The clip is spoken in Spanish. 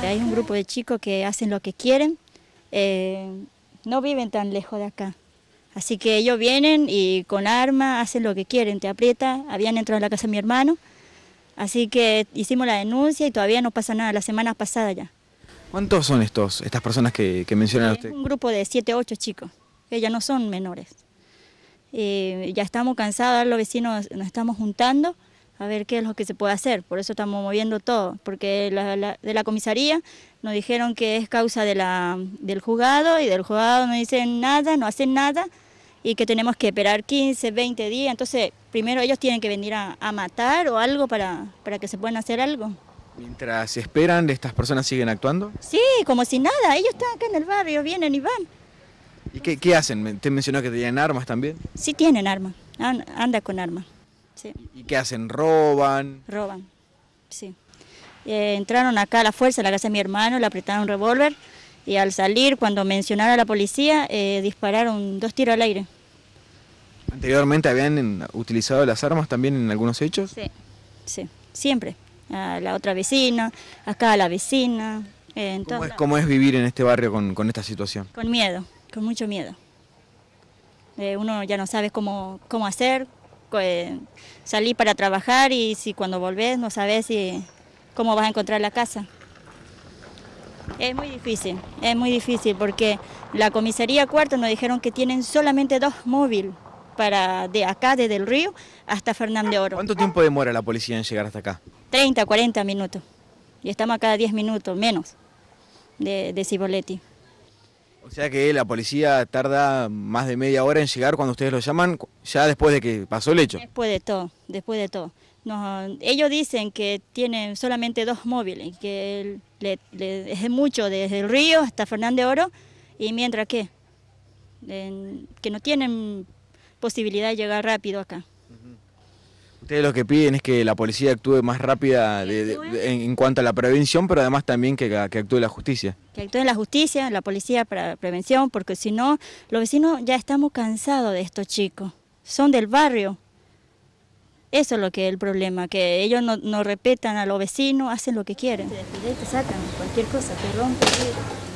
Hay un grupo de chicos que hacen lo que quieren, eh, no viven tan lejos de acá. Así que ellos vienen y con armas hacen lo que quieren, te aprieta. Habían entrado a la casa de mi hermano, así que hicimos la denuncia y todavía no pasa nada, la semana pasada ya. ¿Cuántos son estos, estas personas que, que mencionan usted? un grupo de 7, 8 chicos, ellos no son menores. Eh, ya estamos cansados, los vecinos nos estamos juntando a ver qué es lo que se puede hacer. Por eso estamos moviendo todo, porque de la comisaría nos dijeron que es causa de la, del juzgado y del juzgado no dicen nada, no hacen nada y que tenemos que esperar 15, 20 días. Entonces, primero ellos tienen que venir a, matar o algo para, para que se puedan hacer algo. Mientras esperan, ¿estas personas siguen actuando? Sí, como si nada. Ellos están acá en el barrio, vienen y van. ¿Y qué, qué hacen? Te mencionó que tienen armas también. Sí, tienen armas. Anda con armas. ¿Y qué hacen? ¿Roban? Roban, sí. Eh, entraron acá a la fuerza a la casa de mi hermano, le apretaron un revólver y al salir, cuando mencionaron a la policía, eh, dispararon dos tiros al aire. ¿Anteriormente habían utilizado las armas también en algunos hechos? Sí, sí, siempre. A la otra vecina, acá a la vecina. Eh, ¿Cómo, es, vivir en este barrio con, esta situación? Con miedo, con mucho miedo. uno ya no sabe cómo, cómo hacer, eh, salí para trabajar y si cuando volvés no sabes cómo vas a encontrar la casa. Es muy difícil, es muy difícil porque la comisaría cuarto nos dijeron que tienen solamente dos móviles para de acá, desde el río hasta Fernández Oro. ¿Cuánto tiempo demora la policía en llegar hasta acá? 30, 40 minutos. Y estamos cada 10 minutos, menos, de Ciboletti. O sea que la policía tarda más de media hora en llegar cuando ustedes lo llaman, ya después de que pasó el hecho. Después de todo, después de todo. ellos dicen que tienen solamente dos móviles, que le, es mucho desde el río hasta Fernández Oro, y mientras que, que no tienen posibilidad de llegar rápido acá. Ustedes lo que piden es que la policía actúe más rápida en, cuanto a la prevención, pero además también que, actúe la justicia. Que actúe la justicia, la policía para prevención, porque si no, los vecinos ya estamos cansados de estos chicos. Son del barrio. Eso es lo que es el problema, que ellos no, respetan a los vecinos, hacen lo que quieren. Te sacan cualquier cosa, te rompen.